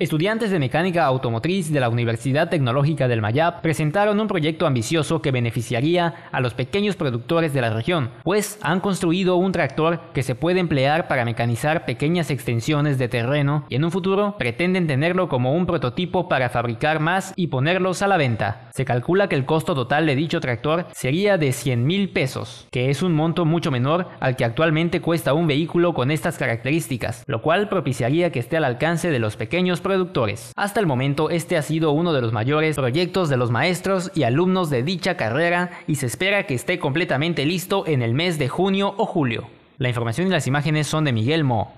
Estudiantes de mecánica automotriz de la Universidad Tecnológica del Mayap presentaron un proyecto ambicioso que beneficiaría a los pequeños productores de la región, pues han construido un tractor que se puede emplear para mecanizar pequeñas extensiones de terreno y en un futuro pretenden tenerlo como un prototipo para fabricar más y ponerlos a la venta. Se calcula que el costo total de dicho tractor sería de 100 mil pesos, que es un monto mucho menor al que actualmente cuesta un vehículo con estas características, lo cual propiciaría que esté al alcance de los pequeños productores. Hasta el momento este ha sido uno de los mayores proyectos de los maestros y alumnos de dicha carrera y se espera que esté completamente listo en el mes de junio o julio. La información y las imágenes son de Miguel Mo.